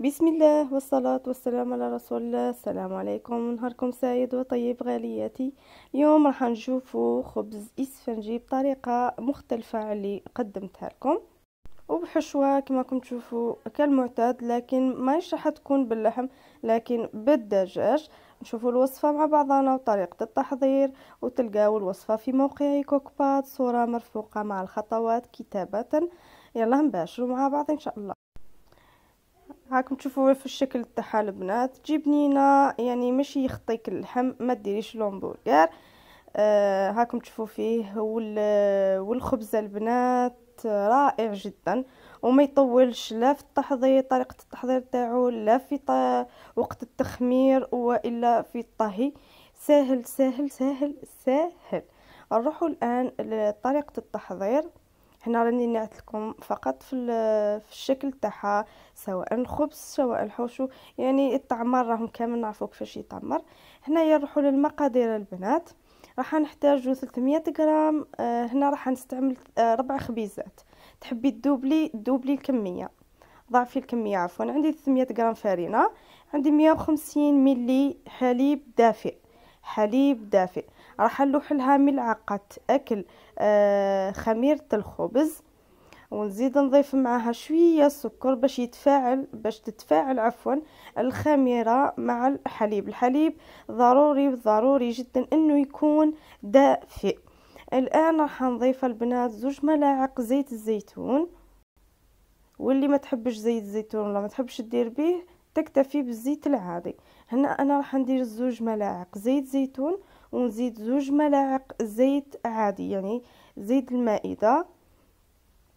بسم الله والصلاة والسلام على رسول الله السلام عليكم نهاركم سعيد وطيب غالياتي اليوم راح نشوفوا خبز اسفنجي بطريقة مختلفة اللي قدمتها لكم وبحشوة كما كنتم تشوفوا كالمعتاد لكن ما راح تكون باللحم لكن بالدجاج نشوفوا الوصفة مع بعضنا وطريقة التحضير وتلقاو الوصفة في موقع كوكبات صورة مرفوقة مع الخطوات كتابة يلا نباشروا مع بعض ان شاء الله هاكم تشوفوا في الشكل تاعها البنات تجي بنينه يعني ماشي يخطيك اللحم ما ديريش لومبورغر آه هاكم تشوفوا فيه والخبزه البنات رائع جدا وما يطولش لا في التحضير طريقه التحضير تاعو لا في وقت التخمير والا في الطهي سهل سهل سهل سهل نروحوا الان لطريقه التحضير هنا راني نعت لكم فقط في, في الشكل تاعها سواء الخبز سواء الحوشو يعني التعمر راهم كامل نعرفو كيفاش يتعمر هنايا نروحو للمقادير البنات راح نحتاجو 300 غرام آه هنا راح نستعمل آه ربع خبيزات تحبي تدوبلي دوبلي الكميه ضعفي الكميه عفوا عندي 300 غرام فارينه عندي 150 ملي حليب دافئ حليب دافئ راح نلوح لها ملعقه اكل آه، خميره الخبز ونزيد نضيف معها شويه سكر باش يتفاعل باش تتفاعل عفوا الخميره مع الحليب الحليب ضروري ضروري جدا انه يكون دافئ الان راح نضيف البنات زوج ملاعق زيت الزيتون واللي ما تحبش زيت الزيتون ولا ما تحبش تدير به تكتفي بالزيت العادي هنا انا راح ندير زوج ملاعق زيت زيتون ونزيد زوج ملاعق زيت عادي يعني زيت المائدة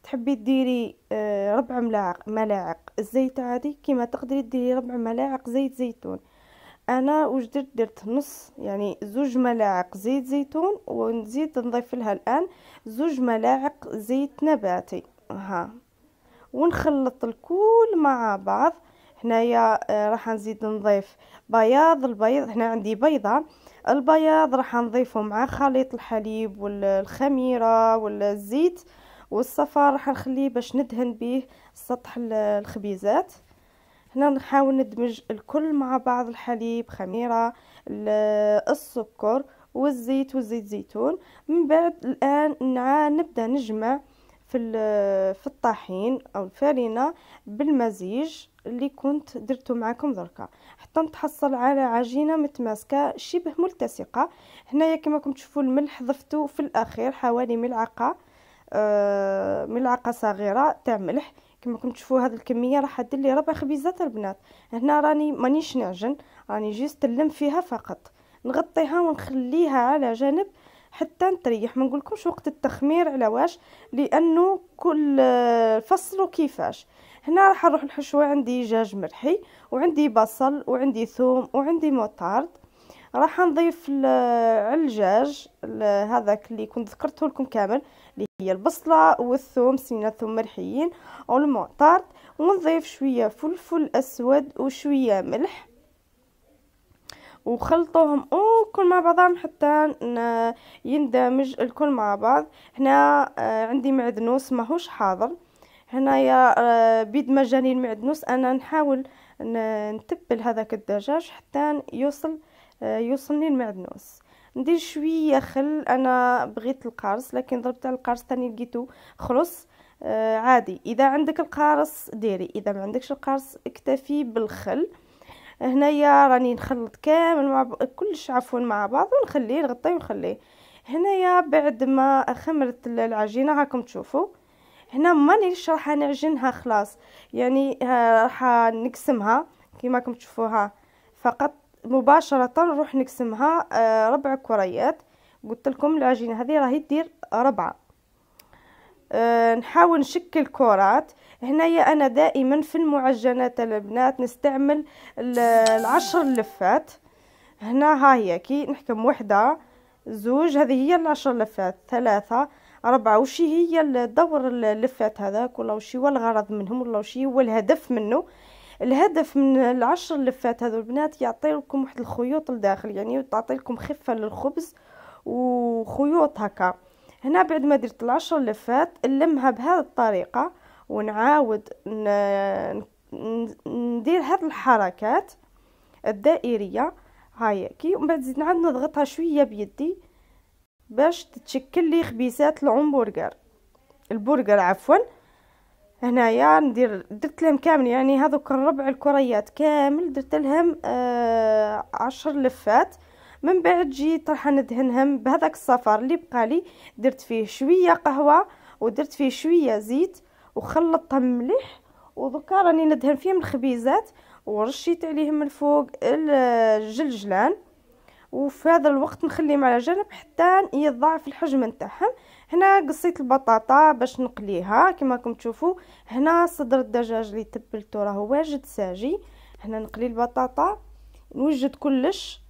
تحبي ديري آه، ربع ملاعق ملاعق زيت عادي كما تقدري ديري ربع ملاعق زيت زيتون انا واش درت درت نص يعني زوج ملاعق زيت زيتون ونزيد نضيف لها الان زوج ملاعق زيت نباتي ها ونخلط الكل مع بعض هنايا آه، راح نزيد نضيف بياض البيض هنا عندي بيضه البياض راح نضيفه مع خليط الحليب والخميرة والزيت والصفار راح نخليه باش ندهن به سطح الخبيزات هنا نحاول ندمج الكل مع بعض الحليب خميرة السكر والزيت والزيت زيتون من بعد الآن نبدأ نجمع في في الطحين او الفارينه بالمزيج اللي كنت درته معكم دركا حتى نتحصل على عجينه متماسكه شبه ملتصقه هنايا كما راكم تشوفوا الملح ضفتو في الاخير حوالي ملعقه آه ملعقه صغيره تاع ملح كما راكم تشوفوا هذه الكميه راح دير لي ربع خبيزات البنات هنا راني مانيش نعجن راني جيست نلم فيها فقط نغطيها ونخليها على جنب حتى نتريح ما نقولكمش وقت التخمير واش لانه كل آه، فصل وكيفاش هنا راح نروح الحشوة عندي دجاج مرحي وعندي بصل وعندي ثوم وعندي موطارد راح نضيف على آه، الدجاج آه، هذاك اللي كنت ذكرته لكم كامل اللي هي البصله والثوم سمينا ثوم مرحيين والموطارد ونضيف شويه فلفل اسود وشويه ملح وخلطوهم كل مع بعضهم حتى يندمج الكل مع بعض هنا آه، عندي معدنوس ماهوش حاضر هنايا آه، بيد مجاني المعدنوس انا نحاول نتبل هذاك الدجاج حتى يوصل آه، يوصلني المعدنوس ندير شويه خل انا بغيت القارص لكن ضربت على القارص ثاني لقيتو خلص عادي اذا عندك القارص ديري اذا ما عندكش القارص اكتفي بالخل هنايا راني نخلط كامل مع ب... كلش عفوا مع بعض ونخليه نغطيه ونخليه هنايا بعد ما خمرت العجينه هاكم تشوفوا هنا مانيش راح نعجنها خلاص يعني آه، راح نقسمها كيما راكم تشوفوها فقط مباشره نروح نقسمها آه، ربع كريات قلت لكم العجينه هذه راهي دير ربعه أه، نحاول نشكل كرات هنايا انا دائما في المعجنات البنات نستعمل العشر لفات هنا هي كي نحكم وحده زوج هذه هي العشر لفات ثلاثه أربعة وشي هي الدور اللفات هذاك ولا وشي هو الغرض منهم ولا وشي هو الهدف منه الهدف من العشر لفات هذو البنات يعطي لكم واحد الخيوط لداخل يعني تعطي لكم خفه للخبز وخيوط هكا هنا بعد ما درت العشر لفات نلمها بهذه الطريقه ونعاود ندير هاد الحركات الدائريه هاي كي ومن بعد زيد نعاود نضغطها شويه بيدي باش تتشكل لي خبيزات العمبرجر البرجر عفوا هنايا ندير درت لهم كامل يعني هذوك الربع الكريات كامل درت لهم آه عشر لفات من بعد جيت راح ندهنهم بهذاك الصفار اللي بقالي درت فيه شويه قهوه ودرت فيه شويه زيت وخلطتهم مليح ودوكا راني ندهن فيهم الخبيزات ورشيت عليهم من فوق الجلجلان وفي هذا الوقت نخليهم على جنب حتى يضاعف الحجم نتاعهم هنا قصيت البطاطا باش نقليها كما راكم تشوفوا هنا صدر الدجاج اللي تبلته راهو واجد ساجي هنا نقلي البطاطا نوجد كلش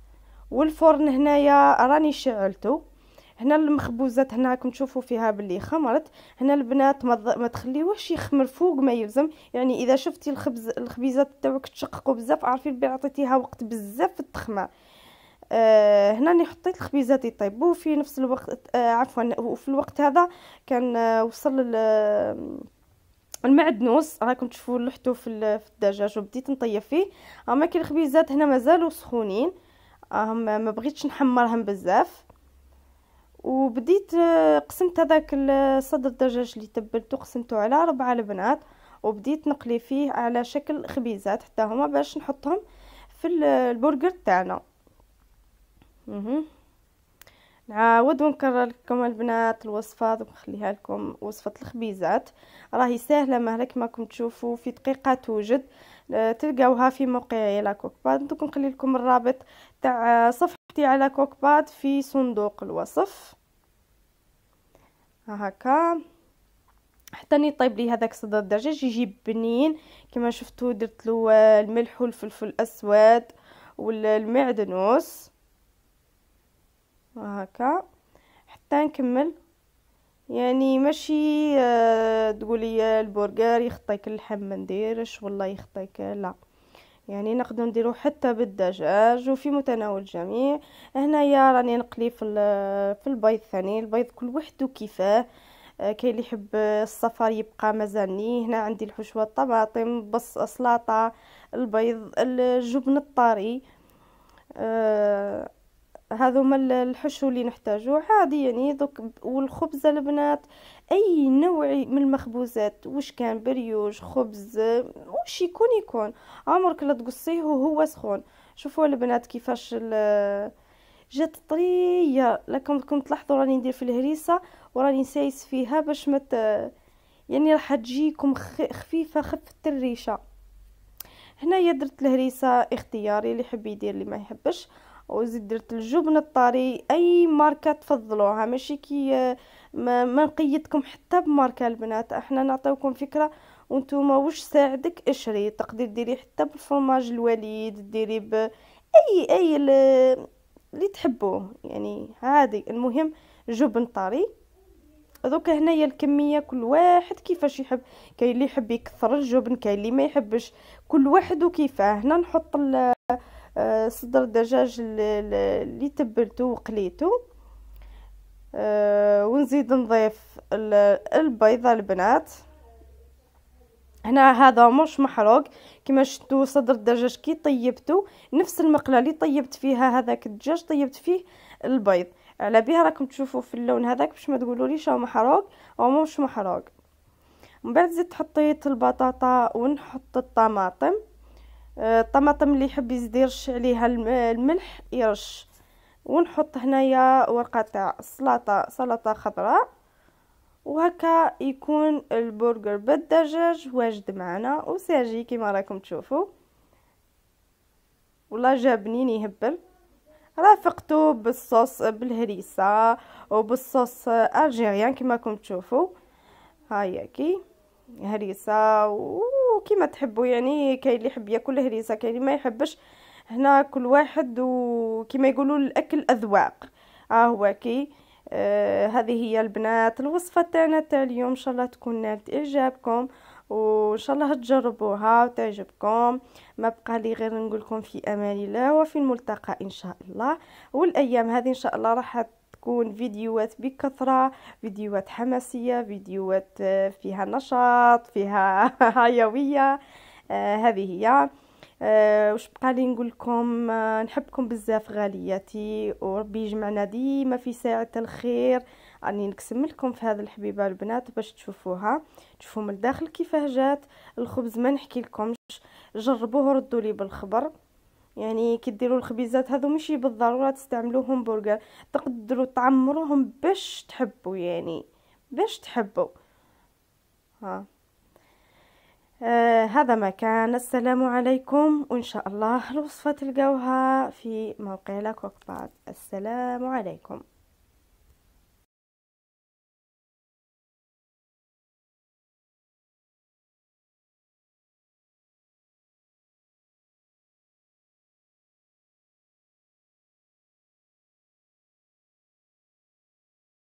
والفرن هنايا راني شعلته هنا المخبوزات هنا راكم تشوفوا فيها باللي خمرت هنا البنات ما تخليوهش يخمر فوق ما يلزم يعني اذا شفتي الخبز الخبيزات تاعك تشققوا بزاف عارفين بلي عطيتيها وقت بزاف في التخمه آه هنا راني حطيت الخبيزات يطيبوا في نفس الوقت آه عفوا وفي الوقت هذا كان آه وصل المعدنوس راكم تشوفوا لحتو في الدجاج وبديت نطيب فيه اما كي الخبيزات هنا مازالوا سخونين راهم ما بغيتش نحمرهم بزاف وبديت آه، قسمت هذاك صدر الدجاج اللي تبلته قسمته على ربعة البنات وبديت نقلي فيه على شكل خبيزات حتى هما باش نحطهم في البرجر تاعنا نعاود ونكرر لكم البنات الوصفه دوك نخليها لكم وصفه الخبيزات راهي سهله مهلك ما كنت تشوفوا في دقيقه توجد تلقاوها في موقعي على كوكباد دوك نخلي لكم الرابط تاع صفحتي على كوكباد في صندوق الوصف هكا حتى يطيب لي هذاك صدر الدجاج يجي بنين كما شفتوا درت له آه، الملح والفلفل الاسود والمعدنوس هاكا حتى نكمل يعني ماشي آه، تقولي البرجر يخطيك اللحم ما نديرش والله يخطيك لا يعني نقدر نديرو حتى بالدجاج وفي متناول الجميع هنايا راني نقلي في في البيض ثاني البيض كل وحده كيفاه آه، كاين اللي يحب الصفار يبقى مازالني هنا عندي الحشوه الطماطم بص سلطه البيض الجبن الطري أه هما الحشو اللي نحتاجوه عادي يعني دوك والخبز البنات اي نوع من المخبوزات واش كان بريوش خبز واش يكون يكون عمرك لا تقصيه وهو سخون شوفوا البنات كيفاش جات طريه لكم تلاحظوا راني ندير في الهريسه وراني سايس فيها باش مت يعني راح تجيكم خفيفه خفت الريشه هنايا درت الهريسه اختياري اللي يحب يدير اللي ما يحبش وزيد درت الجبن الطري اي ماركه تفضلوها ماشي كي آه، ما, ما نقيدكم حتى بماركه البنات احنا نعطيوكم فكره وانتم واش ساعدك اشري تقدري ديري حتى بالفرماج الوليد ديري ب اي اي اللي تحبوه يعني هذه المهم جبن طري دوك هنايا الكميه كل واحد كيفاش يحب كاين اللي يحب يكثر الجبن كاين اللي ما يحبش كل واحد وكيفاه هنا نحط آه، صدر الدجاج اللي تبلته وقليته آه، ونزيد نضيف البيضة البنات هنا هذا مش محروق كما شفتوا صدر الدجاج كي طيبته نفس المقله اللي طيبت فيها هذاك الدجاج طيبت فيه البيض على بها راكم تشوفوا في اللون هذاك باش ما تقولوا ليش محروق او مش محروق من بعد زدت حطيت البطاطا ونحط الطماطم آه، الطماطم اللي يحب يرش عليها الملح يرش ونحط هنايا ورقه تاع سلطه سلطه خضراء وهكا يكون البرجر بالدجاج واجد معنا وساجي كيما راكم تشوفوا والله جابني يهبل رافقته بالصوص بالهريسه وبالصوص الجيريان كما راكم تشوفوا هاي كي هريسه و وكيما تحبوا يعني كاين اللي يحب ياكل هريسه كاين اللي ما يحبش هنا كل واحد وكيما يقولوا الاكل اذواق ها آه هو كي آه هذه هي البنات الوصفه تاعنا تاع اليوم ان شاء الله تكون نالت اعجابكم وان شاء الله تجربوها وتعجبكم ما بقى لي غير نقول لكم في امان الله وفي الملتقى ان شاء الله والايام هذه ان شاء الله راح تكون فيديوهات بكثرة فيديوهات حماسية فيديوهات آه، فيها نشاط فيها حيوية آه هذه هي أه وش بقى لي نقول لكم أه نحبكم بزاف غالياتي وربي يجمعنا ديما في ساعة الخير راني نقسم لكم في هذا الحبيبه البنات باش تشوفوها تشوفوا من الداخل كيفاه جات الخبز ما نحكي لكمش جربوه ردوا لي بالخبر يعني كي ديروا الخبيزات هذو ماشي بالضروره تستعملوهم برجر تقدروا تعمروهم باش تحبوا يعني باش تحبوا ها آه هذا ما كان السلام عليكم وإن شاء الله الوصفة تلقاوها في موقع لاكوكبات السلام عليكم